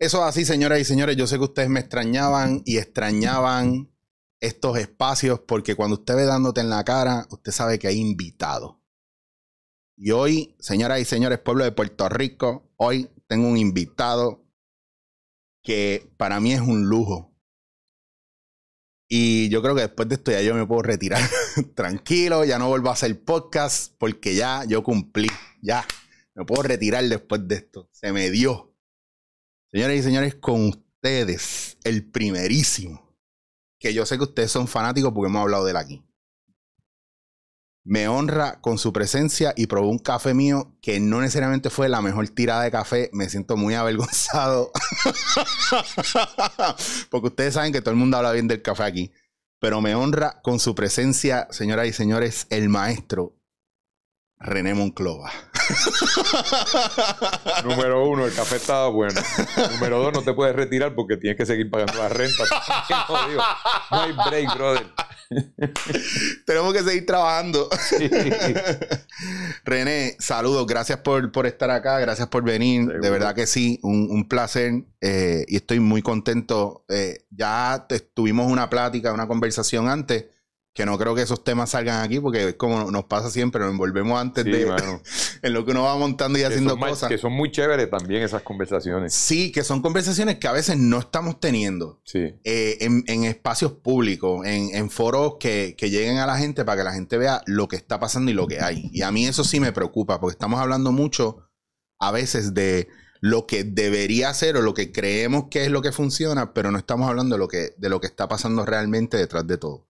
Eso así, señoras y señores. Yo sé que ustedes me extrañaban y extrañaban estos espacios porque cuando usted ve dándote en la cara, usted sabe que hay invitado. Y hoy, señoras y señores, pueblo de Puerto Rico, hoy tengo un invitado que para mí es un lujo y yo creo que después de esto ya yo me puedo retirar tranquilo, ya no vuelvo a hacer podcast porque ya yo cumplí, ya me puedo retirar después de esto. Se me dio. Señores y señores, con ustedes, el primerísimo, que yo sé que ustedes son fanáticos porque hemos hablado de él aquí me honra con su presencia y probó un café mío que no necesariamente fue la mejor tirada de café. Me siento muy avergonzado. Porque ustedes saben que todo el mundo habla bien del café aquí. Pero me honra con su presencia, señoras y señores, el maestro René Monclova. Número uno, el café estaba bueno. Número dos, no te puedes retirar porque tienes que seguir pagando la renta. No, hay break, brother. Tenemos que seguir trabajando. René, saludos. Gracias por, estar acá. Gracias por venir. De verdad que sí, un, placer. Eh, y estoy muy contento. Eh, ya tuvimos una plática, una conversación antes que no creo que esos temas salgan aquí porque es como nos pasa siempre, nos envolvemos antes de en lo que uno va montando y haciendo cosas. Que son muy chéveres también esas conversaciones. Sí, que son conversaciones que a veces no estamos teniendo eh, en, espacios públicos, en, foros que, lleguen a la gente para que la gente vea lo que está pasando y lo que hay. Y a mí eso sí me preocupa porque estamos hablando mucho a veces de lo que debería ser o lo que creemos que es lo que funciona, pero no estamos hablando lo que, de lo que está pasando realmente detrás de todo.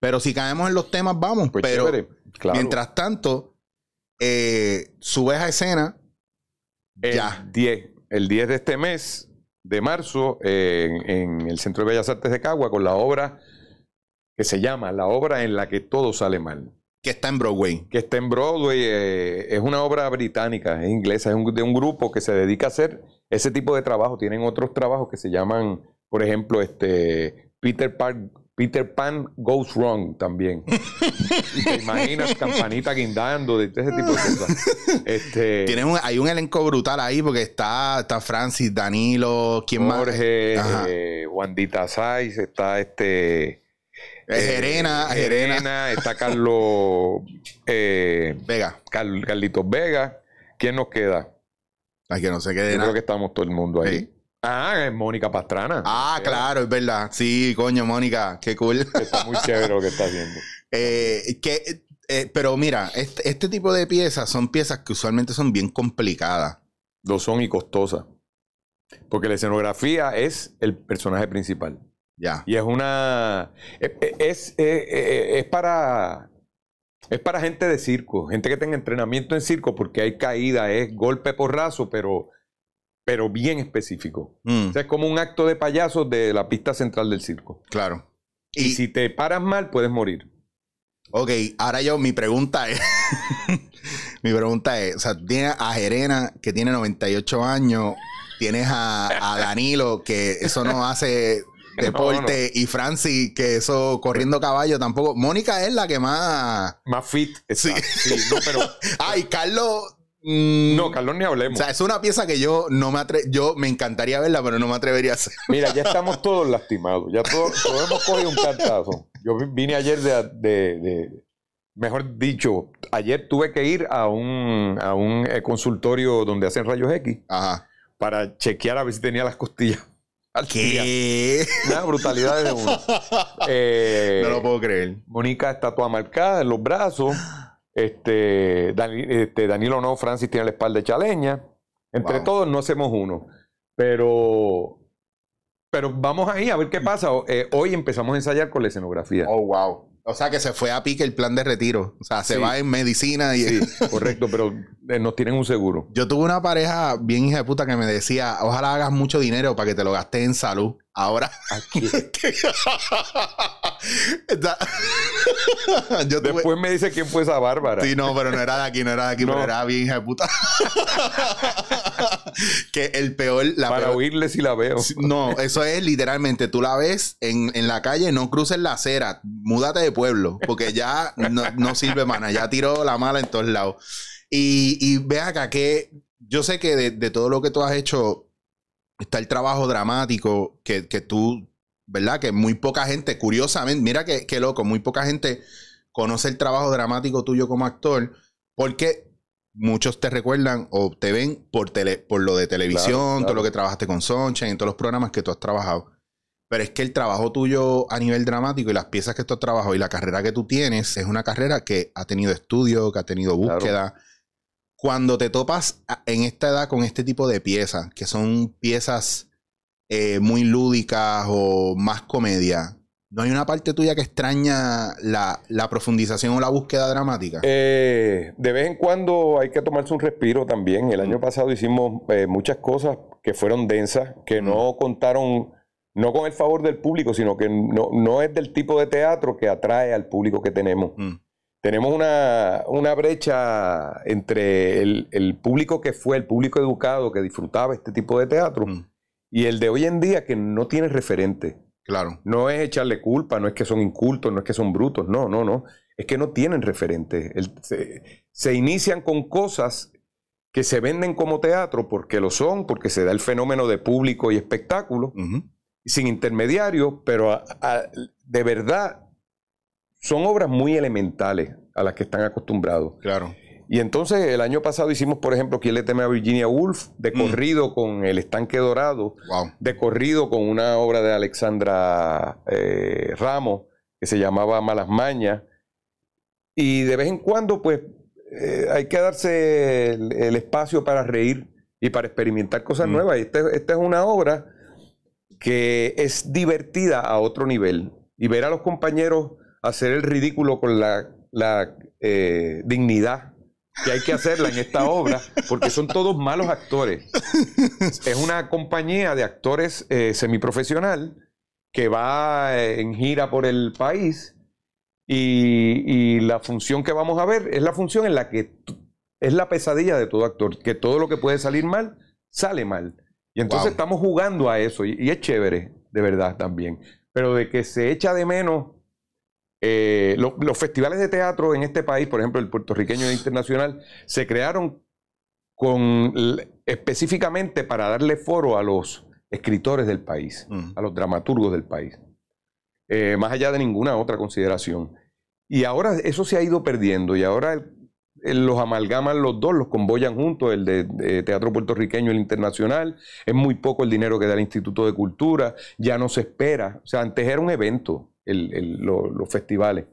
Pero si caemos en los temas, vamos. Pues pero mientras tanto, eh, a escena. El 10. El 10 de este mes, de marzo, eh, en, el Centro de Bellas Artes de Cagua, con la obra que se llama La obra en la que todo sale mal. Que está en Broadway. Que está en Broadway. Eh, es una obra británica, es inglesa, es de un grupo que se dedica a hacer ese tipo de trabajo. Tienen otros trabajos que se llaman, por ejemplo, este Peter Park Peter Pan Goes Wrong también. te imaginas campanita guindando, de ese tipo de ah. cosas. Este, un, hay un elenco brutal ahí porque está, está Francis, Danilo, ¿quién Jorge, más? Jorge, eh, Wandita Saiz, está este. Eh, eh, está Carlos eh, Vega. Carlitos Vega. ¿Quién nos queda? Ay, que no se quede Creo que estamos todo el mundo ahí. Ah, es Mónica Pastrana. Ah, claro, es verdad. Sí, coño, Mónica, qué cool. Está muy chévere lo que está haciendo. Eh, que, eh, pero mira, este, tipo de piezas son piezas que usualmente son bien complicadas. Lo son y costosas. Porque la escenografía es el personaje principal. Ya. Y es una. E, e, es, es, e, es para. Es para gente de circo, gente que tenga entrenamiento en circo, porque hay caída, es golpe porrazo, pero pero bien específico. Mm. O sea, es como un acto de payaso de la pista central del circo. Claro. Y, si te paras mal, puedes morir. Ok, ahora yo, mi pregunta es, mi pregunta es, o sea, tienes a Jerena, que tiene 98 años, tienes a, Danilo, que eso no hace deporte, y Francis, que eso corriendo caballo tampoco. Mónica es la que más... Más fit. Sí. sí no, pero... Ay, Carlos Mm. No, Carlos, ni hablemos. O sea, es una pieza que yo no me yo me encantaría verla, pero no me atrevería a hacer. Mira, ya estamos todos lastimados, ya todos, hemos cogido un cantazo. Yo vine ayer de, mejor dicho, ayer tuve que ir a un, a un eh, consultorio donde hacen rayos X para chequear a ver si tenía las costillas. ¿Qué? Una brutalidad de uno. Eh, no lo puedo creer. Mónica está toda marcada en los brazos. Este, este, Danilo no, Francis tiene la espalda chaleña. Entre todos no hacemos uno. Pero, pero vamos ahí a ver qué pasa. Eh, hoy empezamos a ensayar con la escenografía. Oh, wow. O sea que se fue a pique el plan de retiro. O sea, se va en medicina y. correcto, pero eh, nos tienen un seguro. Yo tuve una pareja bien hija de puta que me decía: ojalá hagas mucho dinero para que te lo gastes en salud. Ahora. Aquí. Después me dice quién fue esa Bárbara. Sí, no, pero no era de aquí, no era de aquí, pero era bien hija de puta. que el peor. La Para oírle si la veo. No, eso es literalmente, tú la ves en, la calle, no cruces la acera, múdate de pueblo, porque ya no, sirve, mana, ya tiró la mala en todos lados. Y, y ve acá que yo sé que de, de todo lo que tú has hecho está el trabajo dramático que, tú, ¿verdad? Que muy poca gente, curiosamente, mira qué, loco, muy poca gente conoce el trabajo dramático tuyo como actor, porque muchos te recuerdan o te ven por, tele, por lo de televisión, todo lo que trabajaste con Soncha, en todos los programas que tú has trabajado. Pero es que el trabajo tuyo a nivel dramático y las piezas que tú has trabajado y la carrera que tú tienes es una carrera que ha tenido estudio, que ha tenido búsqueda, cuando te topas en esta edad con este tipo de piezas, que son piezas eh, muy lúdicas o más comedia, ¿no hay una parte tuya que extraña la, profundización o la búsqueda dramática? Eh, de vez en cuando hay que tomarse un respiro también. El año mm. pasado hicimos eh, muchas cosas que fueron densas, que mm. no contaron, no con el favor del público, sino que no, es del tipo de teatro que atrae al público que tenemos. Mm tenemos una, brecha entre el, público que fue, el público educado que disfrutaba este tipo de teatro, mm. y el de hoy en día que no tiene referente. Claro. No es echarle culpa, no es que son incultos, no es que son brutos, no, no, no. Es que no tienen referente. se, inician con cosas que se venden como teatro porque lo son, porque se da el fenómeno de público y espectáculo, sin intermediarios, pero de verdad son obras muy elementales a las que están acostumbrados. Claro. Y entonces el año pasado hicimos, por ejemplo, ¿Quién le teme a Virginia Woolf? De mm. corrido con El Estanque Dorado, de corrido con una obra de Alexandra eh, Ramos que se llamaba Malas Mañas. Y de vez en cuando, pues, eh, hay que darse el, espacio para reír y para experimentar cosas mm. nuevas. Y esta es una obra que es divertida a otro nivel. Y ver a los compañeros hacer el ridículo con la, eh, dignidad que hay que hacerla en esta obra, porque son todos malos actores. Es una compañía de actores eh, semiprofesional que va eh, en gira por el país y, la función que vamos a ver es la función en la que es la pesadilla de todo actor, que todo lo que puede salir mal, sale mal. Y entonces estamos jugando a eso y, y es chévere, de verdad también. Pero de que se echa de menos eh, los festivales de teatro en este país, por ejemplo, el puertorriqueño e internacional, se crearon con, específicamente para darle foro a los escritores del país, a los dramaturgos del país, eh, más allá de ninguna otra consideración. Y ahora eso se ha ido perdiendo y ahora los amalgaman los dos, los convoyan juntos, el de, teatro puertorriqueño, el internacional, es muy poco el dinero que da el Instituto de Cultura, ya no se espera, o sea, antes era un evento, los festivales.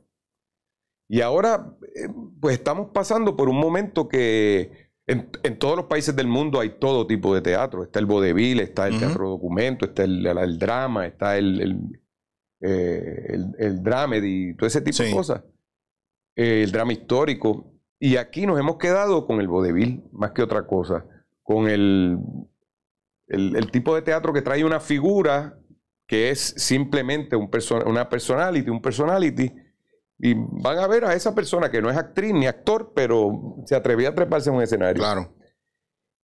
Y ahora, eh, pues estamos pasando por un momento que en, todos los países del mundo hay todo tipo de teatro. Está el vodevil, está el teatro documento, está el, drama, está el, el, eh, y todo ese tipo de cosas. Eh, el drama histórico. Y aquí nos hemos quedado con el vodevil, más que otra cosa. Con el, el tipo de teatro que trae una figura que es simplemente una personality, un personality, y van a ver a esa persona que no es actriz ni actor, pero se atrevía a treparse en un escenario. Claro.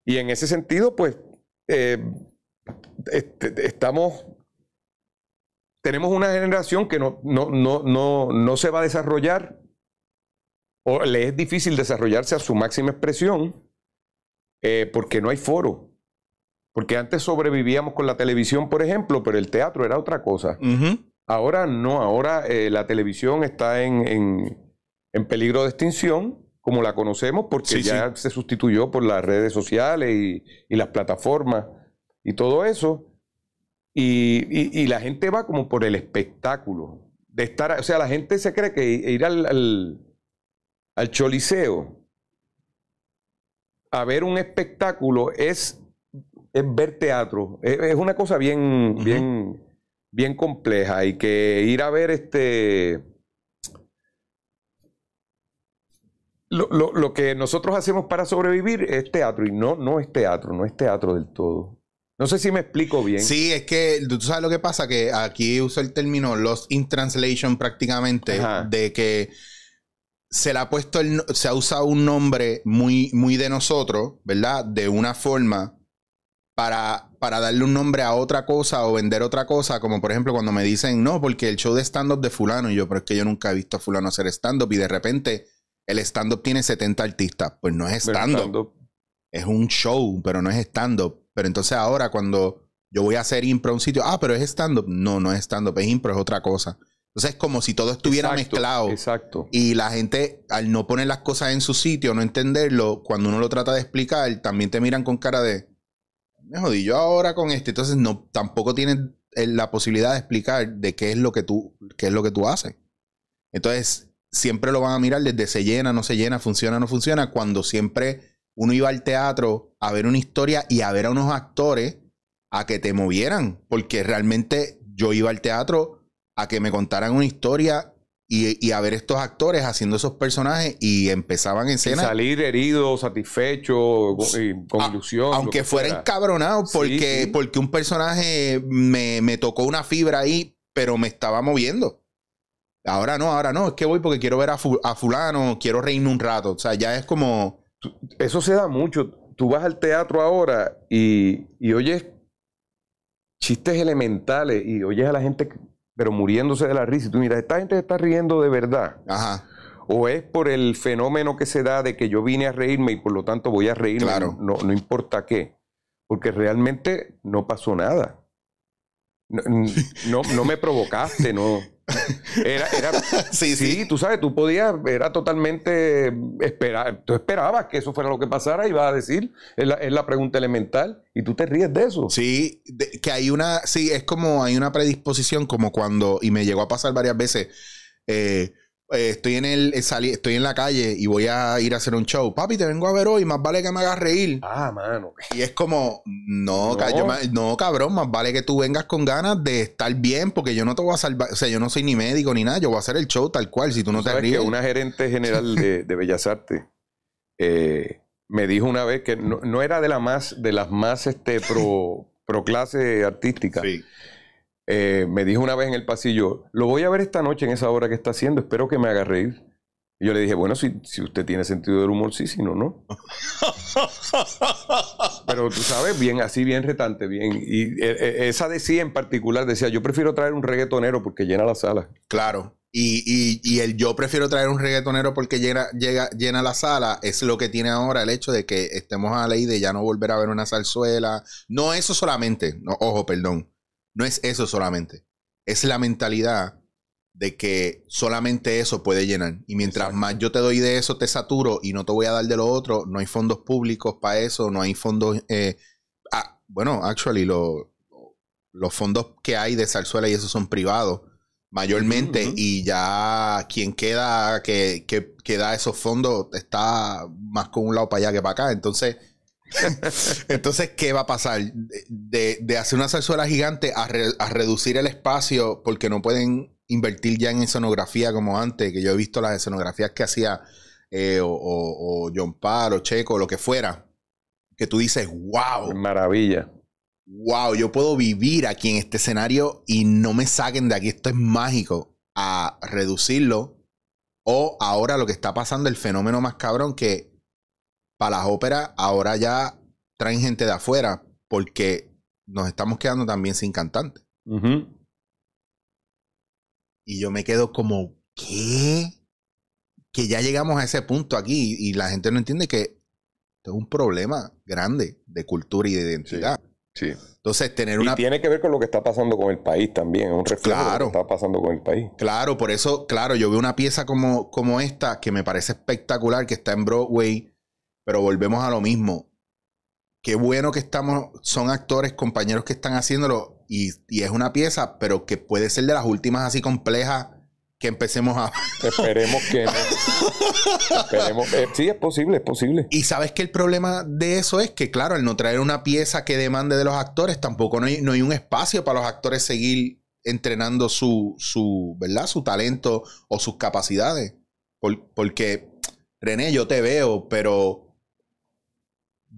Y en ese sentido, pues, eh, este, estamos. Tenemos una generación que no, no, se va a desarrollar, o le es difícil desarrollarse a su máxima expresión, eh, porque no hay foro. Porque antes sobrevivíamos con la televisión, por ejemplo, pero el teatro era otra cosa. Ahora no, ahora eh, la televisión está en, peligro de extinción, como la conocemos, porque ya se sustituyó por las redes sociales y, las plataformas y todo eso. Y, la gente va como por el espectáculo. De estar, o sea, la gente se cree que ir al, al, al choliseo a ver un espectáculo es es ver teatro. Es, una cosa bien, bien, bien compleja y que ir a ver este... Lo, que nosotros hacemos para sobrevivir es teatro y no, no es teatro, no es teatro del todo. No sé si me explico bien. Sí, es que tú sabes lo que pasa, que aquí uso el término lost in translation prácticamente, de que se le ha puesto, el, se ha usado un nombre muy, muy de nosotros, ¿verdad? De una forma para, darle un nombre a otra cosa o vender otra cosa, como por ejemplo cuando me dicen, no, porque el show de stand-up de fulano, y yo, pero es que yo nunca he visto a fulano hacer stand-up y de repente el stand-up tiene 70 artistas, pues no es stand-up. es un show, pero no es stand-up. Pero entonces ahora cuando yo voy a hacer impro a un sitio, ah, pero es stand-up. No, no es stand-up, es impro, es otra cosa. Entonces es como si todo estuviera mezclado. Exacto. Y la gente, al no poner las cosas en su sitio, no entenderlo, cuando uno lo trata de explicar, también te miran con cara de, me jodí yo ahora con este. Entonces, no, tampoco tienes eh, la posibilidad de explicar de qué es lo que tú, qué es lo que tú haces. Entonces, siempre lo van a mirar desde se llena, no se llena, funciona, no funciona, cuando siempre uno iba al teatro a ver una historia y a ver a unos actores a que te movieran, porque realmente yo iba al teatro a que me contaran una historia y, a ver estos actores haciendo esos personajes y empezaban en escena. salir herido, satisfecho, con ilusión. Aunque fuera encabronado, porque, porque un personaje me, tocó una fibra ahí, pero me estaba moviendo. Ahora no, ahora no, es que voy porque quiero ver a, fulano, quiero reírme un rato. O sea, ya es como... Eso se da mucho. Tú vas al teatro ahora y, y oyes chistes elementales y oyes a la gente pero muriéndose de la risa. Y tú miras, esta gente está riendo de verdad. O es por el fenómeno que se da de que yo vine a reírme y por lo tanto voy a reírme. No, no importa qué. Porque realmente no pasó nada. No, no, me provocaste, no. Era, era sí, sí, tú sabes, tú podías, era totalmente esperar, tú esperabas que eso fuera lo que pasara y vas a decir, es la, pregunta elemental, y tú te ríes de eso. Sí, que hay una, sí, es como hay una predisposición, como cuando, y me llegó a pasar varias veces, eh, eh, estoy, en el, eh, estoy en la calle y voy a ir a hacer un show. Papi, te vengo a ver hoy, más vale que me hagas reír. Ah, mano. Y es como, no, no. no cabrón, más vale que tú vengas con ganas de estar bien, porque yo no te voy a salvar, o sea, yo no soy ni médico ni nada, yo voy a hacer el show tal cual, si tú no te ríes. una gerente general de, Bellas Artes eh, me dijo una vez que no, era de, la más, de las más este, pro, pro clase artística. Sí eh, me dijo una vez en el pasillo, lo voy a ver esta noche en esa hora que está haciendo, espero que me haga reír. Y yo le dije, bueno, si, si usted tiene sentido del humor, sí, si no, no. Pero tú sabes, bien así, bien retante, bien. Y e, e, esa decía en particular, decía, yo prefiero traer un reggaetonero porque llena la sala. Claro. Y, el yo prefiero traer un reggaetonero porque llena llega, llena la sala, es lo que tiene ahora el hecho de que estemos a la ley de ya no volver a ver una salzuela. No eso solamente, no, ojo, perdón no es eso solamente. Es la mentalidad de que solamente eso puede llenar. Y mientras más yo te doy de eso, te saturo y no te voy a dar de lo otro. No hay fondos públicos para eso, no hay fondos... Eh, ah, bueno, actually, los fondos que hay de Salzuela y eso son privados mayormente y ya quien queda que, que da esos fondos está más con un lado para allá que para acá. Entonces Entonces, ¿qué va a pasar? De, hacer una zarzuela gigante a, a, reducir el espacio porque no pueden invertir ya en escenografía como antes, que yo he visto las escenografías que hacía eh, o, o, John o Checo, lo que fuera, que tú dices, wow. Maravilla. Wow, yo puedo vivir aquí en este escenario y no me saquen de aquí, esto es mágico. A reducirlo o ahora lo que está pasando, el fenómeno más cabrón que para las óperas ahora ya traen gente de afuera porque nos estamos quedando también sin cantantes. Y yo me quedo como, ¿qué? Que ya llegamos a ese punto aquí y, la gente no entiende que esto es un problema grande de cultura y de identidad. Sí. Entonces, tener y una. tiene que ver con lo que está pasando con el país también, es un reflejo de lo que está pasando con el país. Claro, por eso, claro, yo veo una pieza como, como esta que me parece espectacular, que está en Broadway pero volvemos a lo mismo. Qué bueno que estamos, son actores, compañeros que están haciéndolo y, es una pieza, pero que puede ser de las últimas así complejas que empecemos a... Esperemos que no. Esperemos. Eh, sí, es posible, es posible. Y sabes que el problema de eso es que, claro, al no traer una pieza que demande de los actores, tampoco no hay, un espacio para los actores seguir entrenando su, ¿verdad? su talento o sus capacidades. porque, René, yo te veo, pero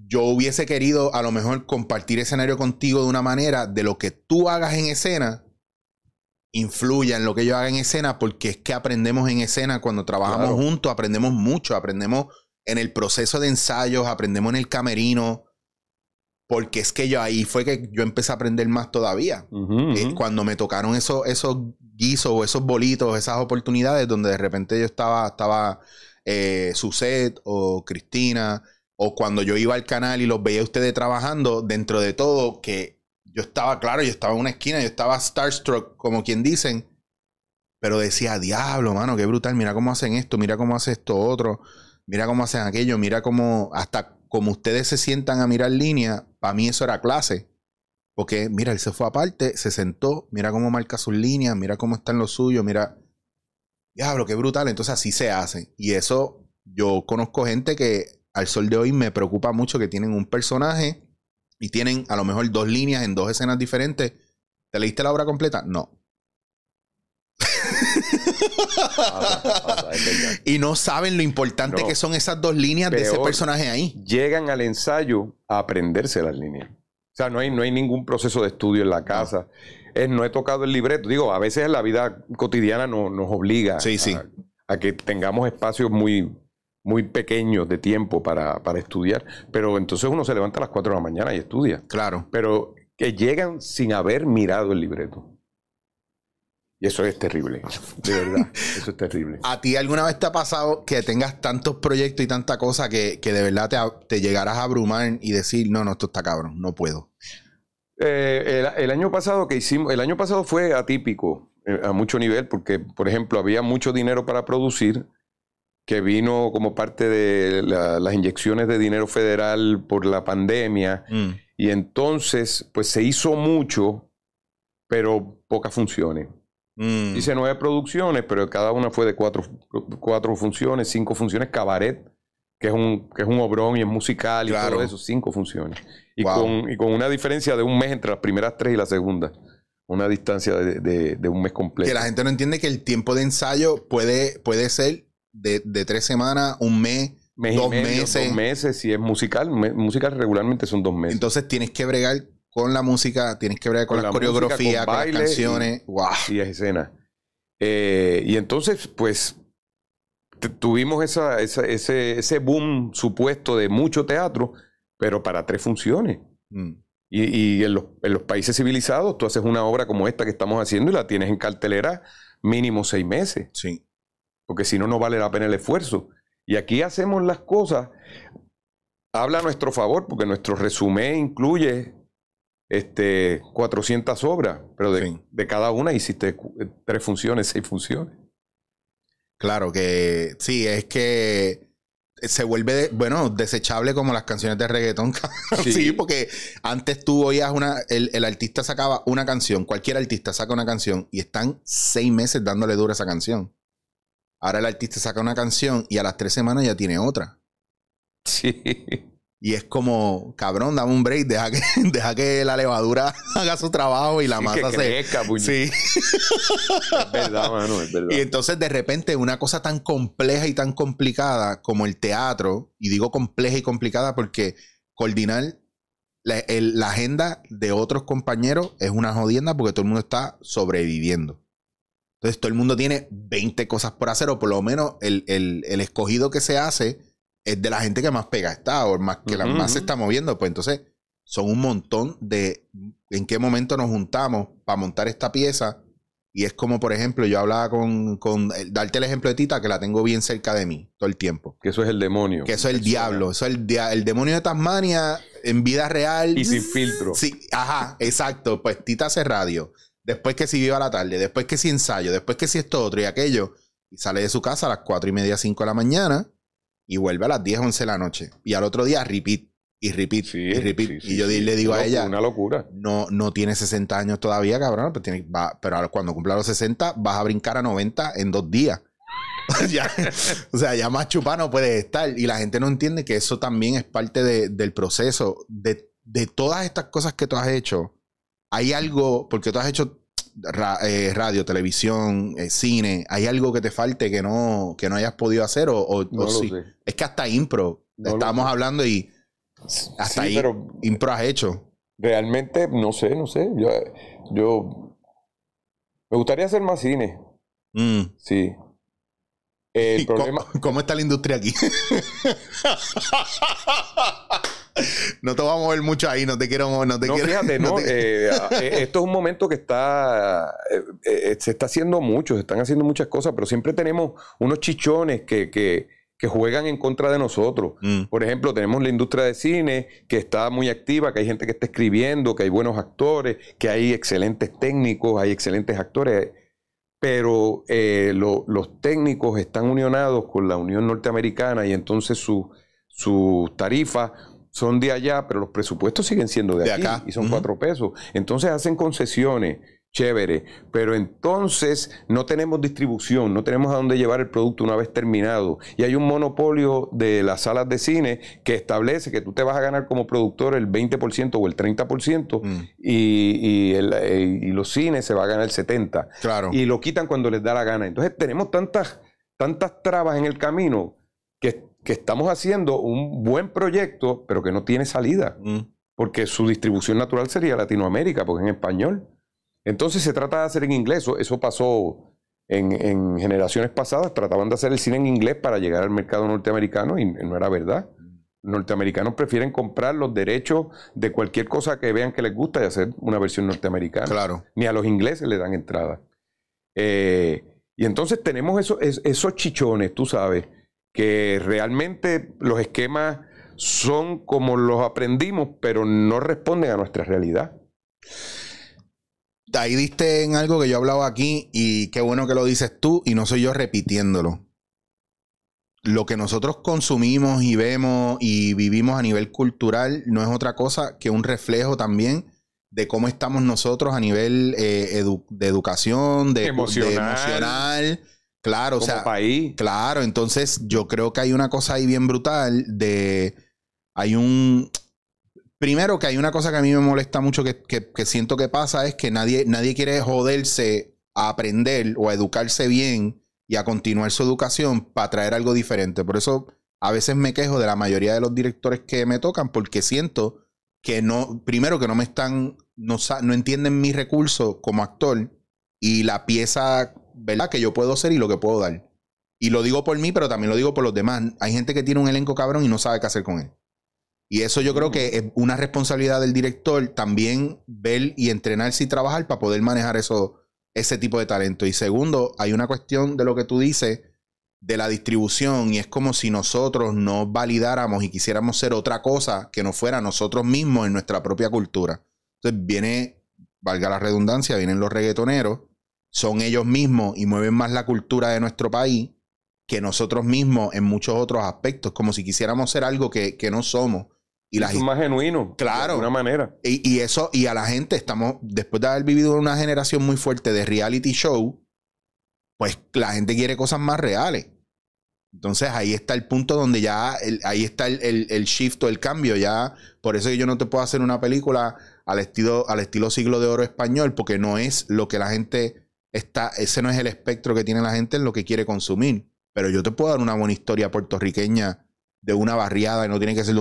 yo hubiese querido a lo mejor compartir escenario contigo de una manera de lo que tú hagas en escena influya en lo que yo haga en escena porque es que aprendemos en escena cuando trabajamos juntos, aprendemos mucho, aprendemos en el proceso de ensayos, aprendemos en el camerino, porque es que yo ahí fue que yo empecé a aprender más todavía. Eh, cuando me tocaron esos, esos guisos o esos bolitos, esas oportunidades donde de repente yo estaba, estaba eh, Suset o Cristina, o cuando yo iba al canal y los veía a ustedes trabajando, dentro de todo, que yo estaba, claro, yo estaba en una esquina, yo estaba starstruck, como quien dicen, pero decía, diablo, mano, qué brutal, mira cómo hacen esto, mira cómo hace esto otro, mira cómo hacen aquello, mira cómo, hasta como ustedes se sientan a mirar línea, para mí eso era clase. Porque, mira, él se fue aparte, se sentó, mira cómo marca sus líneas, mira cómo están los suyos, mira. Diablo, qué brutal. Entonces así se hace. Y eso, yo conozco gente que al sol de hoy me preocupa mucho que tienen un personaje y tienen a lo mejor dos líneas en dos escenas diferentes. ¿Te leíste la obra completa? No. y no saben lo importante que son esas dos líneas de ese personaje ahí. Llegan al ensayo a aprenderse las líneas. O sea, no hay, no hay ningún proceso de estudio en la casa. Es, no he tocado el libreto. Digo, a veces la vida cotidiana no, nos obliga a, que tengamos espacios muy, muy pequeños de tiempo para, estudiar, pero entonces uno se levanta a las 4 de la mañana y estudia. Claro. Pero que llegan sin haber mirado el libreto. Y eso es terrible, de verdad, eso es terrible. ¿A ti alguna vez te ha pasado que tengas tantos proyectos y tanta cosa que, de verdad te, llegarás a abrumar y decir, no, no, esto está cabrón, no puedo? Eh, el, año pasado que hicimos, el año pasado fue atípico eh, a mucho nivel porque, por ejemplo, había mucho dinero para producir que vino como parte de las inyecciones de dinero federal por la pandemia. Mm. Y entonces, pues se hizo mucho, pero pocas funciones. Mm. Hice nueve producciones, pero cada una fue de cuatro, funciones, cinco funciones cabaret, que es un, que es un obrón y es musical y claro. todo eso, cinco funciones. Y, con, una diferencia de un mes entre las primeras tres y la segunda una distancia de, un mes completo. Que la gente no entiende que el tiempo de ensayo puede, puede ser de, tres semanas, un mes, dos meses. Dos meses, si es musical. musical regularmente son dos meses. Entonces tienes que bregar con la música, tienes que bregar con, la coreografía, con, las canciones. Y, y las escenas. Eh, y entonces, pues, tuvimos ese, boom supuesto de mucho teatro, pero para tres funciones. Mm. Y, y en, los, en, los, países civilizados tú haces una obra como esta que estamos haciendo y la tienes en cartelera mínimo seis meses. Sí porque si no, no vale la pena el esfuerzo. Y aquí hacemos las cosas, habla a nuestro favor, porque nuestro resumen incluye este, 400 obras, pero de, cada una hiciste eh, tres funciones, seis funciones. Claro que sí, es que se vuelve, bueno, desechable como las canciones de reggaetón. sí. porque antes tú oías una, el, el, artista sacaba una canción, cualquier artista saca una canción y están seis meses dándole duro a esa canción. Ahora el artista saca una canción y a las tres semanas ya tiene otra. Sí. Y es como, cabrón, dame un break, deja que, deja que la levadura haga su trabajo y la masa que se. Sí. Es verdad, mano, es verdad. Y entonces, de repente, una cosa tan compleja y tan complicada como el teatro, y digo compleja y complicada porque coordinar la, la agenda de otros compañeros es una jodienda porque todo el mundo está sobreviviendo. Entonces todo el mundo tiene 20 cosas por hacer, o por lo menos el, escogido que se hace es de la gente que más pega está, o más, que la más se está moviendo. Pues entonces son un montón de en qué momento nos juntamos para montar esta pieza. Y es como, por ejemplo, yo hablaba con, con, darte el ejemplo de Tita, que la tengo bien cerca de mí todo el tiempo. Que eso es el demonio. Que eso es el diablo. Eso es el, el, demonio de Tasmania en vida real. Y sin filtro. Sí, ajá, exacto. Pues Tita hace radio después que si viva la tarde, después que si ensayo, después que si esto otro y aquello, y sale de su casa a las 4 y media, 5 de la mañana y vuelve a las 10, 11 de la noche. Y al otro día, repeat, y repeat, y repeat. y yo le digo a ella, No, no tiene 60 años todavía, cabrón, pues pero, tiene, pero cuando cumpla los 60 vas a brincar a 90 en dos días. o sea, ya más chupano puedes puede estar. Y la gente no entiende que eso también es parte del proceso. De, de todas estas cosas que tú has hecho, hay algo, porque tú has hecho eh, radio, televisión, eh, cine, ¿hay algo que te falte que no, que no hayas podido hacer? O, Es que hasta impro, estábamos hablando y hasta impro has hecho. Realmente, no sé, no sé. Yo, me gustaría hacer más cine. Mm. Sí. El ¿Cómo está la industria aquí? no te vamos a mover mucho ahí, no te quiero. No, no fíjate, no. Eh, eh, esto es un momento que está. Eh, se está haciendo mucho, se están haciendo muchas cosas, pero siempre tenemos unos chichones que, juegan en contra de nosotros. Mm. Por ejemplo, tenemos la industria de cine que está muy activa, que hay gente que está escribiendo, que hay buenos actores, que hay excelentes técnicos, hay excelentes actores pero los técnicos están unionados con la Unión Norteamericana y entonces sus su tarifas son de allá, pero los presupuestos siguen siendo de, acá. y son cuatro pesos. Entonces hacen concesiones, chévere, pero entonces no tenemos distribución, no tenemos a dónde llevar el producto una vez terminado. Y hay un monopolio de las salas de cine que establece que tú te vas a ganar como productor el 20% o el 30% mm. y, eh, y, los cines se van a ganar el 70%. Claro. Y lo quitan cuando les da la gana. Entonces tenemos tantas, tantas trabas en el camino que que estamos haciendo un buen proyecto, pero que no tiene salida, mm. porque su distribución natural sería Latinoamérica, porque en español. Entonces se trata de hacer en inglés, eso, pasó en, generaciones pasadas, trataban de hacer el cine en inglés para llegar al mercado norteamericano y no era verdad. Mm. norteamericanos prefieren comprar los derechos de cualquier cosa que vean que les gusta y hacer una versión norteamericana. Claro. Ni a los ingleses le dan entrada. Eh, y entonces tenemos esos chichones, tú sabes, que realmente los esquemas son como los aprendimos, pero no responden a nuestra realidad. Ahí diste en algo que yo he hablado aquí y qué bueno que lo dices tú y no soy yo repitiéndolo. Lo que nosotros consumimos y vemos y vivimos a nivel cultural no es otra cosa que un reflejo también de cómo estamos nosotros a nivel eh, de educación, de emocional Claro, o sea, Claro, entonces yo creo que hay una cosa ahí bien brutal de. Hay un. Primero que hay una cosa que a mí me molesta mucho que, siento que pasa es que nadie, nadie quiere joderse a aprender o a educarse bien y a continuar su educación para traer algo diferente. Por eso a veces me quejo de la mayoría de los directores que me tocan porque siento que no, primero que no me están, no, no entienden mi recurso como actor y la pieza ¿verdad? Que yo puedo hacer y lo que puedo dar. Y lo digo por mí, pero también lo digo por los demás. Hay gente que tiene un elenco cabrón y no sabe qué hacer con él. Y eso yo creo que es una responsabilidad del director también ver y entrenarse y trabajar para poder manejar eso, ese tipo de talento. Y segundo, hay una cuestión de lo que tú dices de la distribución y es como si nosotros no validáramos y quisiéramos ser otra cosa que no fuera nosotros mismos en nuestra propia cultura. Entonces viene, valga la redundancia, vienen los reggaetoneros son ellos mismos y mueven más la cultura de nuestro país que nosotros mismos en muchos otros aspectos, como si quisiéramos ser algo que, no somos. Y las es más genuino. Claro. De alguna manera. Y, eso, y a la gente estamos, después de haber vivido una generación muy fuerte de reality show, pues la gente quiere cosas más reales. Entonces ahí está el punto donde ya, ahí está el, shift o el cambio. Ya, por eso yo no te puedo hacer una película al estilo, al estilo siglo de oro español, porque no es lo que la gente está, ese no es el espectro que tiene la gente en lo que quiere consumir. Pero yo te puedo dar una buena historia puertorriqueña de una barriada, no tiene que ser de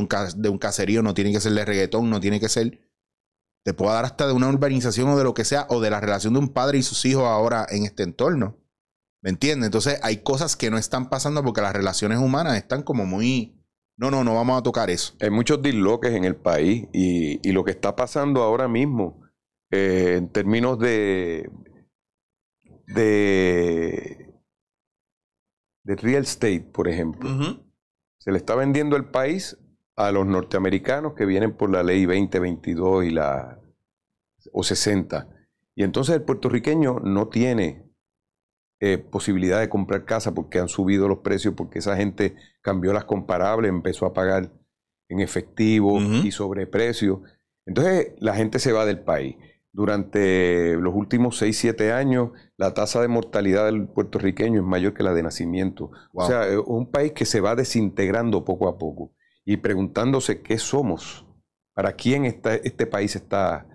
un, caserío, no tiene que ser de reggaetón, no tiene que ser. Te puedo dar hasta de una urbanización o de lo que sea, o de la relación de un padre y sus hijos ahora en este entorno. ¿Me entiendes? Entonces hay cosas que no están pasando porque las relaciones humanas están como muy. No, no, no vamos a tocar eso. Hay muchos disloques en el país y, lo que está pasando ahora mismo eh, en términos de de, de real estate, por ejemplo. Se le está vendiendo el país a los norteamericanos que vienen por la ley 2022 y la o 60. Y entonces el puertorriqueño no tiene eh, posibilidad de comprar casa porque han subido los precios, porque esa gente cambió las comparables, empezó a pagar en efectivo y sobreprecio. Entonces la gente se va del país durante los últimos 6, 7 años, la tasa de mortalidad del puertorriqueño es mayor que la de nacimiento. O sea, un país que se va desintegrando poco a poco y preguntándose qué somos, para quién está, este país está,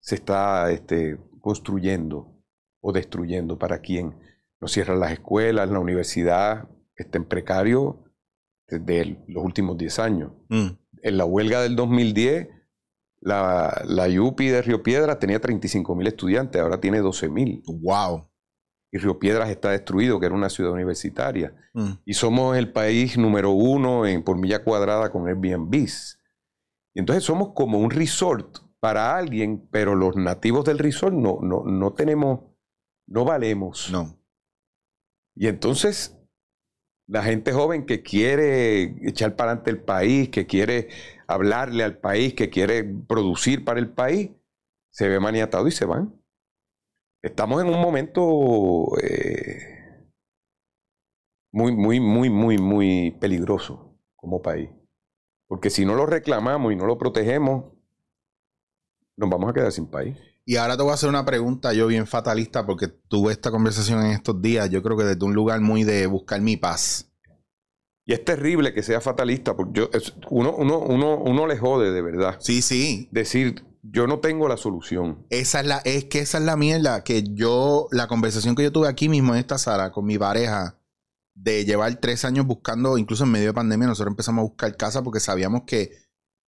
se está este, construyendo o destruyendo, para quién. Nos cierran las escuelas, la universidad está en precario desde los últimos 10 años. Mm. En la huelga del 2010 la, la de Río Piedras tenía 35 mil estudiantes, ahora tiene 12 mil. ¡Wow! Y Río Piedras está destruido, que era una ciudad universitaria. Mm. Y somos el país número uno en, por milla cuadrada con Airbnb Y entonces somos como un resort para alguien, pero los nativos del resort no, no, no tenemos, no valemos. No. Y entonces la gente joven que quiere echar para adelante el país, que quiere hablarle al país, que quiere producir para el país, se ve maniatado y se van. Estamos en un momento muy, muy, muy, muy, muy peligroso como país. Porque si no lo reclamamos y no lo protegemos, nos vamos a quedar sin país. Y ahora te voy a hacer una pregunta, yo bien fatalista, porque tuve esta conversación en estos días, yo creo que desde un lugar muy de buscar mi paz. Y es terrible que sea fatalista, porque yo, uno, uno, uno, uno le jode de verdad. Sí, sí. Decir, yo no tengo la solución. Esa es la, es que esa es la mierda que yo, la conversación que yo tuve aquí mismo en esta sala con mi pareja, de llevar tres años buscando, incluso en medio de pandemia, nosotros empezamos a buscar casa porque sabíamos que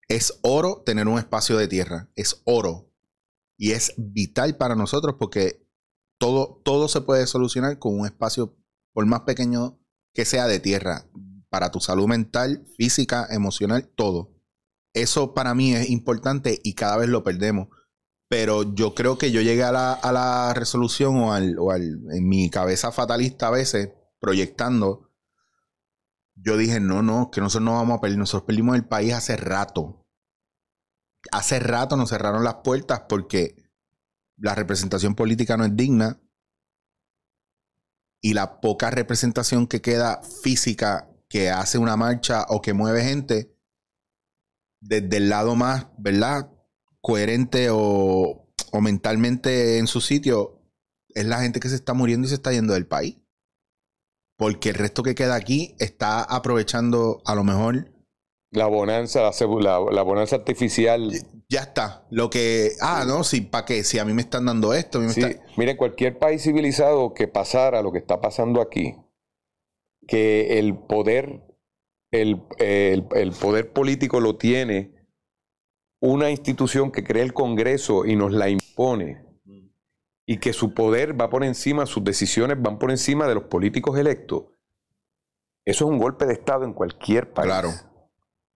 es oro tener un espacio de tierra, es oro. Y es vital para nosotros porque todo, todo se puede solucionar con un espacio, por más pequeño que sea de tierra para tu salud mental, física, emocional, todo. Eso para mí es importante y cada vez lo perdemos. Pero yo creo que yo llegué a la, resolución o, en mi cabeza fatalista a veces, proyectando, yo dije, no, no, que nosotros no vamos a perder, nosotros perdimos el país hace rato. Hace rato nos cerraron las puertas porque la representación política no es digna y la poca representación que queda física que hace una marcha o que mueve gente desde el lado más, ¿verdad? Coherente o, mentalmente en su sitio, es la gente que se está muriendo y se está yendo del país. Porque el resto que queda aquí está aprovechando a lo mejor la bonanza, la, bonanza artificial. Ya está. Lo que. Ah, no, si, ¿para qué? Si a mí me están dando esto. Mire, cualquier país civilizado que pasara lo que está pasando aquí, que el poder, el, poder político lo tiene una institución que crea el Congreso y nos la impone y que su poder va por encima, sus decisiones van por encima de los políticos electos, eso es un golpe de Estado en cualquier país. Claro.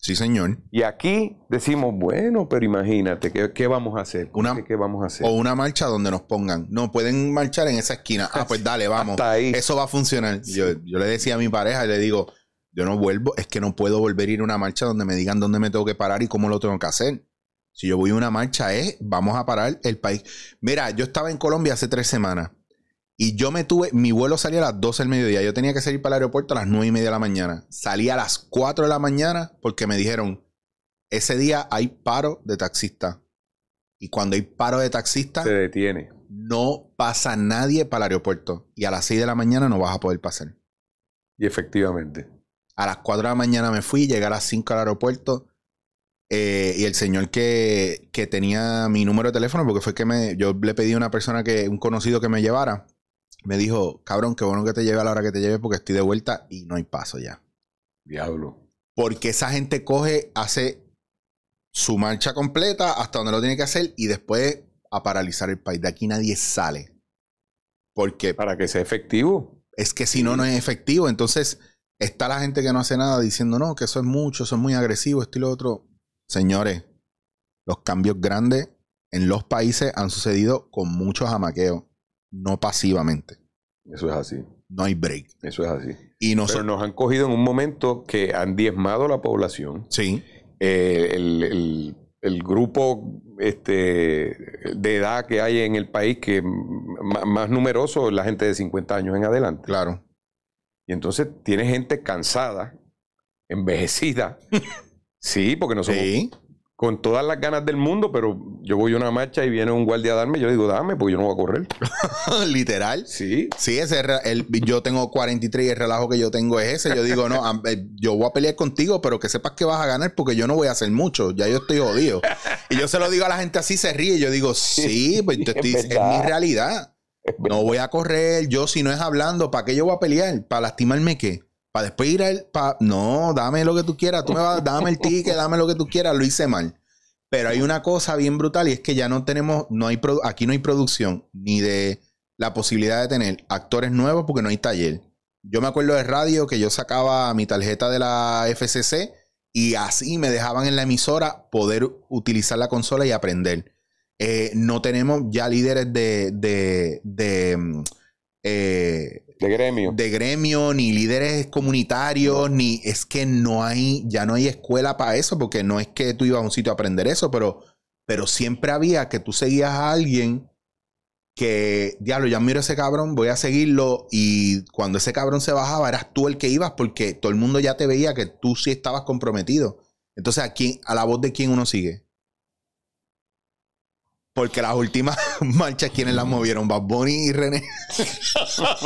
Sí, señor. Y aquí decimos, bueno, pero imagínate, ¿qué, vamos a hacer? ¿Qué, vamos a hacer? O una marcha donde nos pongan, no, pueden marchar en esa esquina. Ah, pues dale, vamos. Eso va a funcionar. Yo, yo, le decía a mi pareja, le digo, yo no vuelvo, es que no puedo volver a ir a una marcha donde me digan dónde me tengo que parar y cómo lo tengo que hacer. Si yo voy a una marcha es, vamos a parar el país. Mira, yo estaba en Colombia hace tres semanas y yo me tuve, mi vuelo salía a las 12 del mediodía. Yo tenía que salir para el aeropuerto a las 9 y media de la mañana. Salí a las 4 de la mañana porque me dijeron, ese día hay paro de taxista. Y cuando hay paro de taxista... Se detiene. No pasa nadie para el aeropuerto. Y a las 6 de la mañana no vas a poder pasar. Y efectivamente. A las 4 de la mañana me fui, llegué a las 5 al aeropuerto. Eh, y el señor que, que, tenía mi número de teléfono, porque fue que me, yo le pedí a una persona que, un conocido que me llevara me dijo, cabrón, qué bueno que te lleve a la hora que te lleve porque estoy de vuelta y no hay paso ya. Diablo. Porque esa gente coge, hace su marcha completa hasta donde lo tiene que hacer y después a paralizar el país. De aquí nadie sale. Porque. Para que sea efectivo. Es que si no, no es efectivo. Entonces, está la gente que no hace nada diciendo, no, que eso es mucho, eso es muy agresivo, esto y lo otro. Señores, los cambios grandes en los países han sucedido con muchos jamaqueo no pasivamente. Eso es así. No hay break. Eso es así. Y nos... Pero nos han cogido en un momento que han diezmado la población. Sí. Eh, el, grupo este, de edad que hay en el país que más, numeroso es la gente de 50 años en adelante. Claro. Y entonces tiene gente cansada, envejecida. sí, porque no somos, con todas las ganas del mundo, pero yo voy a una marcha y viene un guardia a darme, yo digo, dame, pues yo no voy a correr. Literal. Sí. Sí, ese el, yo tengo 43 y el relajo que yo tengo es ese. Yo digo, no, eh, yo voy a pelear contigo, pero que sepas que vas a ganar porque yo no voy a hacer mucho, ya yo estoy jodido. y yo se lo digo a la gente así, se ríe, yo digo, sí, pues es, mi realidad. no voy a correr, yo si no es hablando, ¿para qué yo voy a pelear? ¿Para lastimarme qué? Para después ir al. Pa, no, dame lo que tú quieras. Tú me dame el ticket, dame lo que tú quieras. Lo hice mal. Pero hay una cosa bien brutal y es que ya no tenemos. No hay aquí no hay producción ni de la posibilidad de tener actores nuevos porque no hay taller. Yo me acuerdo de radio que yo sacaba mi tarjeta de la FCC y así me dejaban en la emisora poder utilizar la consola y aprender. Eh, no tenemos ya líderes de, de, de mm, eh, de gremio. De gremio, ni líderes comunitarios, ni es que no hay, ya no hay escuela para eso, porque no es que tú ibas a un sitio a aprender eso, pero, pero siempre había que tú seguías a alguien que, diablo, ya miro ese cabrón, voy a seguirlo. Y cuando ese cabrón se bajaba, eras tú el que ibas, porque todo el mundo ya te veía que tú sí estabas comprometido. Entonces, ¿a, a la voz de quién uno sigue? Porque las últimas marchas, ¿quiénes las movieron? Bad y René.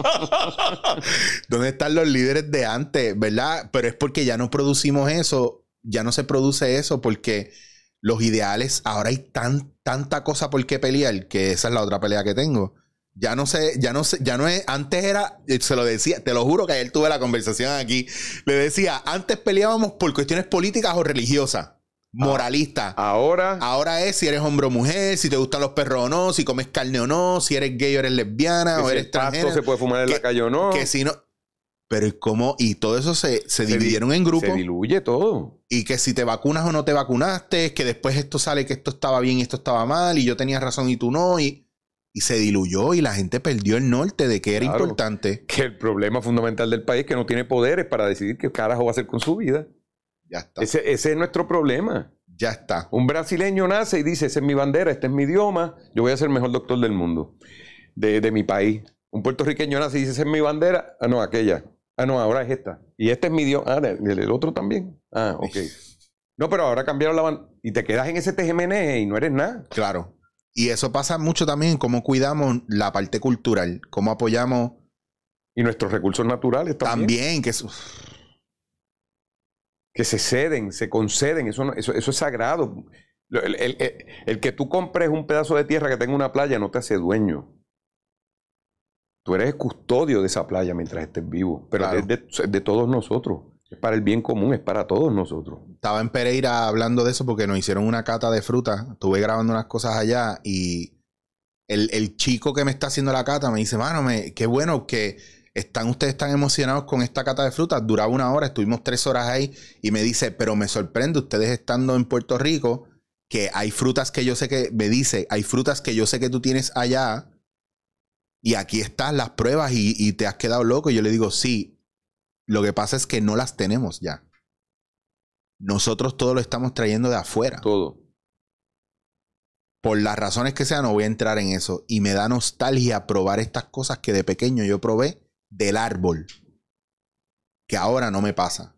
¿Dónde están los líderes de antes? ¿Verdad? Pero es porque ya no producimos eso, ya no se produce eso, porque los ideales, ahora hay tan, tanta cosa por qué pelear, que esa es la otra pelea que tengo. Ya no sé, ya no sé, ya no es, antes era, eh, se lo decía, te lo juro que ayer tuve la conversación aquí, le decía, antes peleábamos por cuestiones políticas o religiosas. Ah, moralista. ahora. Ahora es si eres hombre o mujer, si te gustan los perros o no, si comes carne o no, si eres gay o eres lesbiana o si eres trans. se puede fumar en la calle o no. Que si no. Pero es como, y todo eso se, se, dividieron en grupos. Se diluye todo. Y que si te vacunas o no te vacunaste, que después esto sale que esto estaba bien y esto estaba mal, y yo tenía razón y tú no, y, y se diluyó y la gente perdió el norte de que era importante. Que el problema fundamental del país es que no tiene poderes para decidir qué carajo va a hacer con su vida. Ese, es nuestro problema. Ya está. Un brasileño nace y dice, esa es mi bandera, este es mi idioma, yo voy a ser el mejor doctor del mundo, de, mi país. Un puertorriqueño nace y dice, esa es mi bandera, ah, no, aquella. Ah, no, ahora es esta. Y este es mi idioma. Ah, el, otro también. Ah, ok. No, pero ahora cambiaron la bandera. Y te quedas en ese TGMN y no eres nada. Claro. Y eso pasa mucho también en cómo cuidamos la parte cultural, cómo apoyamos. Y nuestros recursos naturales también. También, que que se ceden, se conceden, eso, eso, es sagrado. El, que tú compres un pedazo de tierra que tenga una playa no te hace dueño. Tú eres el custodio de esa playa mientras estés vivo, pero es de, todos nosotros. Es para el bien común, es para todos nosotros. Estaba en Pereira hablando de eso porque nos hicieron una cata de fruta. Estuve grabando unas cosas allá y el, chico que me está haciendo la cata me dice, mano, me, qué bueno que están ustedes tan emocionados con esta cata de frutas. Duraba una hora, estuvimos tres horas ahí y me dice, pero me sorprende ustedes estando en Puerto Rico, que hay frutas que yo sé que, me dice, hay frutas que yo sé que tú tienes allá y aquí están las pruebas y, y te has quedado loco. Y yo le digo, sí, lo que pasa es que no las tenemos ya. Nosotros todo lo estamos trayendo de afuera. Todo. Por las razones que sean, no voy a entrar en eso. Y me da nostalgia probar estas cosas que de pequeño yo probé del árbol, que ahora no me pasa.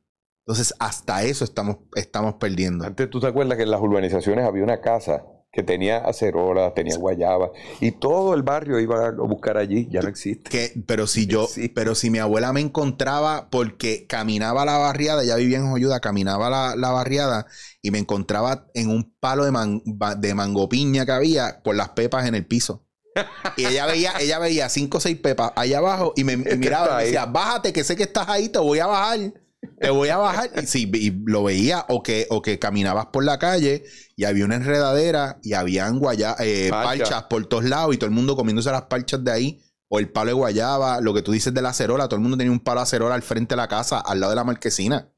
Entonces, hasta eso estamos, estamos perdiendo. Antes, ¿tú te acuerdas que en las urbanizaciones había una casa que tenía acerolas, tenía guayaba, y todo el barrio iba a buscar allí, ya no existe. pero si yo, pero si mi abuela me encontraba porque caminaba la barriada, ya vivía en Joyuda, caminaba la, la, barriada y me encontraba en un palo de, man, de mango piña que había con las pepas en el piso. Y ella veía, ella veía cinco o seis pepas allá abajo y me, miraba y me decía, bájate, que sé que estás ahí, te voy a bajar. Te voy a bajar. Y sí, lo veía, o que, o que caminabas por la calle y había una enredadera y habían guaya, eh, parchas por todos lados y todo el mundo comiéndose las parchas de ahí. O el palo de guayaba, lo que tú dices de la acerola, todo el mundo tenía un palo de acerola al frente de la casa, al lado de la marquesina.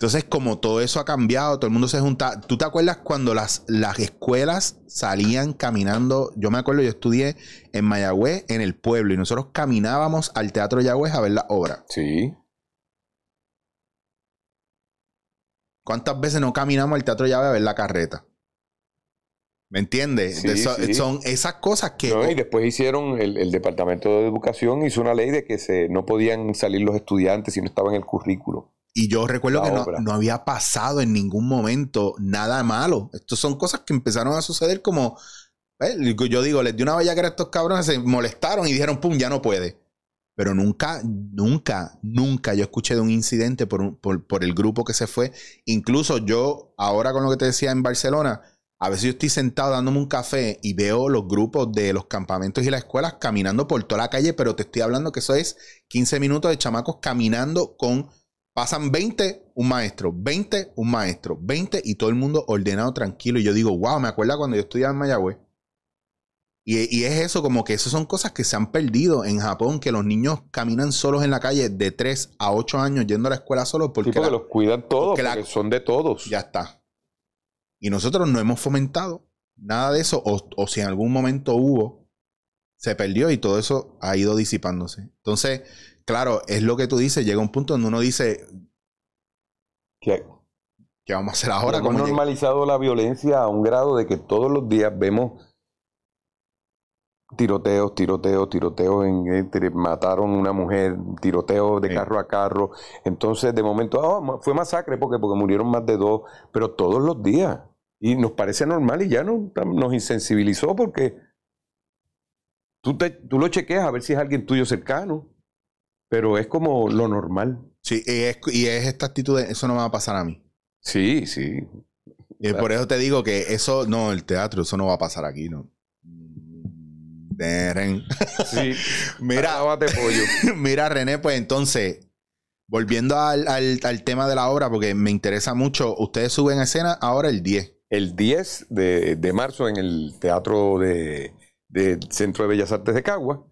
Entonces, como todo eso ha cambiado, todo el mundo se junta. ¿Tú te acuerdas cuando las, las escuelas salían caminando? Yo me acuerdo, yo estudié en Mayagüez, en el pueblo, y nosotros caminábamos al Teatro Yagüe a ver la obra. Sí. ¿Cuántas veces no caminamos al Teatro Llave a ver la carreta? ¿Me entiendes? Son esas cosas que... No, y después hicieron, el, Departamento de Educación hizo una ley de que se, no podían salir los estudiantes si no estaba en el currículo. Y yo recuerdo que no, había pasado en ningún momento nada malo. Estos son cosas que empezaron a suceder como. Eh, yo digo, les di una que a estos cabrones, se molestaron y dijeron, pum, ya no puede. Pero nunca, nunca, nunca yo escuché de un incidente por, por, por el grupo que se fue. Incluso yo, ahora con lo que te decía en Barcelona, a veces yo estoy sentado dándome un café y veo los grupos de los campamentos y las escuelas caminando por toda la calle, pero te estoy hablando que eso es 15 minutos de chamacos caminando con Pasan 20, un maestro, 20, un maestro, 20 y todo el mundo ordenado, tranquilo. Y yo digo, wow, me acuerda cuando yo estudiaba en Mayagüez. Y, es eso, como que esas son cosas que se han perdido en Japón, que los niños caminan solos en la calle de 3 a 8 años yendo a la escuela solos porque, los cuidan todos, porque, la, son de todos. Ya está. Y nosotros no hemos fomentado nada de eso, o, o si en algún momento hubo, se perdió y todo eso ha ido disipándose. Entonces, claro, es lo que tú dices, llega un punto donde uno dice, ¿qué, vamos a hacer ahora? Hemos normalizado la violencia a un grado de que todos los días vemos tiroteos, tiroteos, tiroteos, en, mataron una mujer, tiroteos de carro a carro. Entonces, de momento, ah, fue masacre porque, porque murieron más de dos, pero todos los días. Y nos parece normal y ya no, nos insensibilizó porque tú, te, tú lo chequeas a ver si es alguien tuyo cercano pero es como lo normal. Sí, y es, y es esta actitud de eso no me va a pasar a mí. Sí, sí. Y por eso te digo que eso, no, el teatro, eso no va a pasar aquí, ¿no? Sí. mira, pollo. mira, René, pues entonces, volviendo al, al, al, tema de la obra, porque me interesa mucho, ustedes suben a escena ahora el 10. El 10 de, marzo en el Teatro de, de Centro de Bellas Artes de Cagua.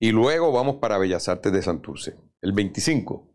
Y luego vamos para Bellas Artes de Santurce. El 25.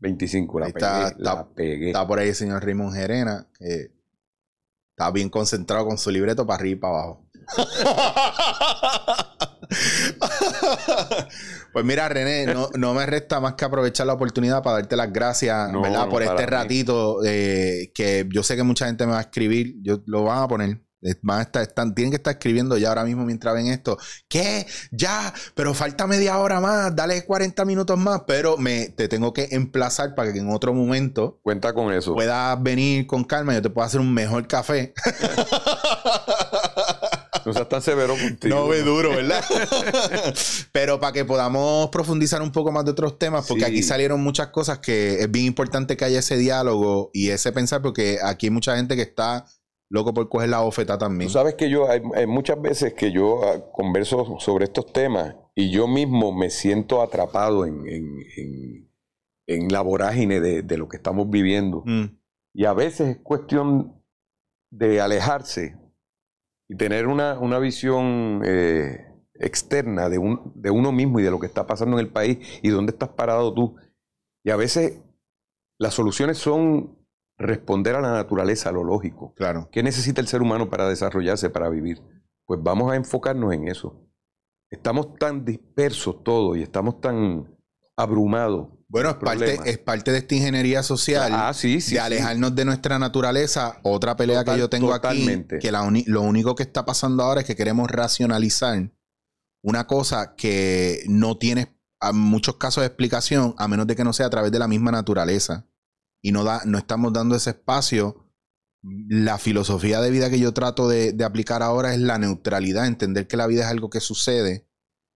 25, la, está, pegué, está, Está por ahí el señor Raymond Gerena. está bien concentrado con su libreto para arriba y para abajo. pues mira, René, no, me resta más que aprovechar la oportunidad para darte las gracias, ¿verdad? por este ratito eh, que yo sé que mucha gente me va a escribir, yo lo van a poner. Van están, tienen que estar escribiendo ya ahora mismo mientras ven esto. ¿Qué? Ya, pero falta media hora más, dale 40 minutos más, pero te tengo que emplazar para que en otro momento... Cuenta con eso. Puedas venir con calma, y yo te puedo hacer un mejor café. No seas tan severo contigo. No ve duro, ¿verdad? Pero para que podamos profundizar un poco más de otros temas, porque aquí salieron muchas cosas que es bien importante que haya ese diálogo y ese pensar, porque aquí hay mucha gente que está loco por coger la ofeta también. Tú sabes que yo, hay, muchas veces que yo ah, converso sobre estos temas y yo mismo me siento atrapado en, la vorágine de, lo que estamos viviendo. Mm. Y a veces es cuestión de alejarse y tener una, visión eh, externa de, de uno mismo y de lo que está pasando en el país y dónde estás parado tú. Y a veces las soluciones son responder a la naturaleza, a lo lógico. Claro. ¿Qué necesita el ser humano para desarrollarse, para vivir? Pues vamos a enfocarnos en eso. Estamos tan dispersos todos y estamos tan abrumados. Bueno, es parte, de esta ingeniería social ah, de alejarnos de nuestra naturaleza. Otra pelea que yo tengo aquí, que lo único que está pasando ahora es que queremos racionalizar una cosa que no tiene en muchos casos de explicación, a menos de que no sea a través de la misma naturaleza y no, da, no estamos dando ese espacio. La filosofía de vida que yo trato de, aplicar ahora es la neutralidad, entender que la vida es algo que sucede,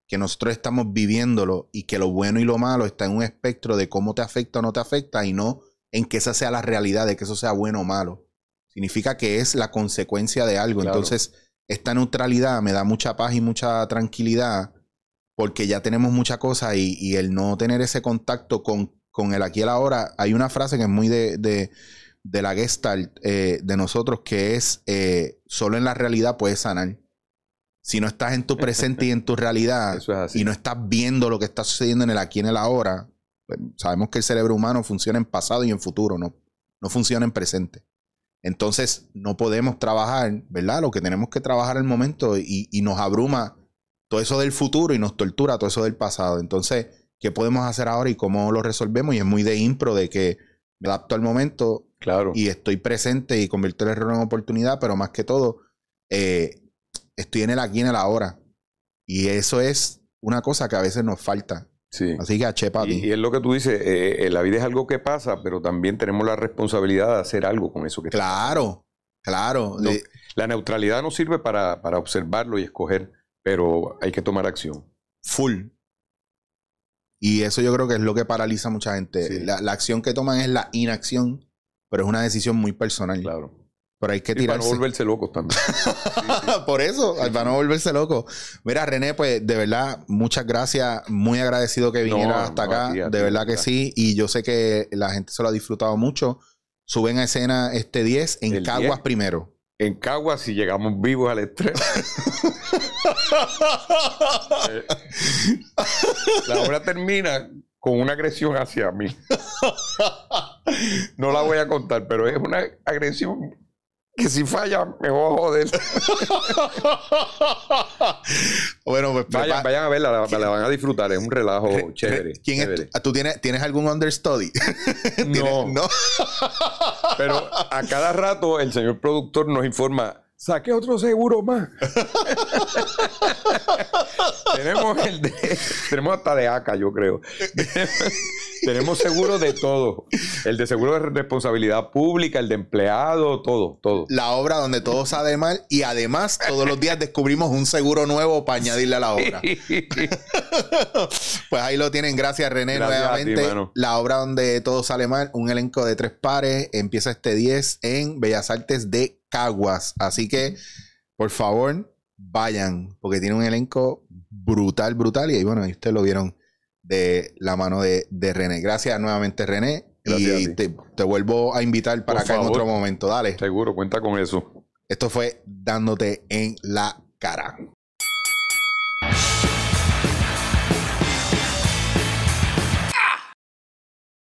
que nosotros estamos viviéndolo y que lo bueno y lo malo está en un espectro de cómo te afecta o no te afecta y no en que esa sea la realidad, de que eso sea bueno o malo. Significa que es la consecuencia de algo. Entonces, esta neutralidad me da mucha paz y mucha tranquilidad porque ya tenemos mucha cosa y el no tener ese contacto con con el aquí y el ahora, hay una frase que es muy de, la gestalt eh, de nosotros que es, eh, solo en la realidad puedes sanar. Si no estás en tu presente y en tu realidad y no estás viendo lo que está sucediendo en el aquí y en el ahora, pues, sabemos que el cerebro humano funciona en pasado y en futuro, no, no funciona en presente. Entonces no podemos trabajar, ¿verdad? Lo que tenemos que trabajar en el momento y, y nos abruma todo eso del futuro y nos tortura todo eso del pasado. Entonces qué podemos hacer ahora y cómo lo resolvemos. Y es muy de impro, de que me adapto al momento y estoy presente y convierto el error en oportunidad, pero más que todo, eh, estoy en el aquí en el ahora. Y eso es una cosa que a veces nos falta. Así que achepa. Y, y es lo que tú dices, eh, eh, la vida es algo que pasa, pero también tenemos la responsabilidad de hacer algo con eso que Claro, claro. la neutralidad no sirve para, para observarlo y escoger, pero hay que tomar acción. Full, y eso yo creo que es lo que paraliza a mucha gente. La, acción que toman es la inacción, pero es una decisión muy personal. Claro. Pero hay que tirarse. para no volverse locos también. Por eso, para no volverse locos. Mira, René, pues de verdad, muchas gracias. Muy agradecido que viniera hasta acá. de verdad que sí. Y yo sé que la gente se lo ha disfrutado mucho. Suben a escena este 10 en Caguas primero en Caguas si llegamos vivos al estreno. la obra termina con una agresión hacia mí. no la voy a contar, pero es una agresión que si falla me voy a joder. bueno, pues, pues, vayan, a verla, la, van a disfrutar, es un relajo chévere. ¿quién ¿Tú tienes, tienes algún understudy? no. Pero a cada rato el señor productor nos informa, saqué otro seguro más. tenemos el de, tenemos hasta de ACA, yo creo. tenemos seguro de todo. El de seguro de responsabilidad pública, el de empleado, todo, todo. La obra donde todo sale mal y además todos los días descubrimos un seguro nuevo para añadirle a la obra. pues ahí lo tienen, gracias René nuevamente. la obra donde todo sale mal, un elenco de tres pares, empieza este 10 en Bellas Artes de Caguas. Así que, por favor, vayan, porque tiene un elenco brutal, brutal. Y bueno, ahí ustedes lo vieron de la mano de, René. Gracias nuevamente, René. y te, vuelvo a invitar para acá en otro momento. Dale. Seguro, cuenta con eso. Esto fue dándote en la cara.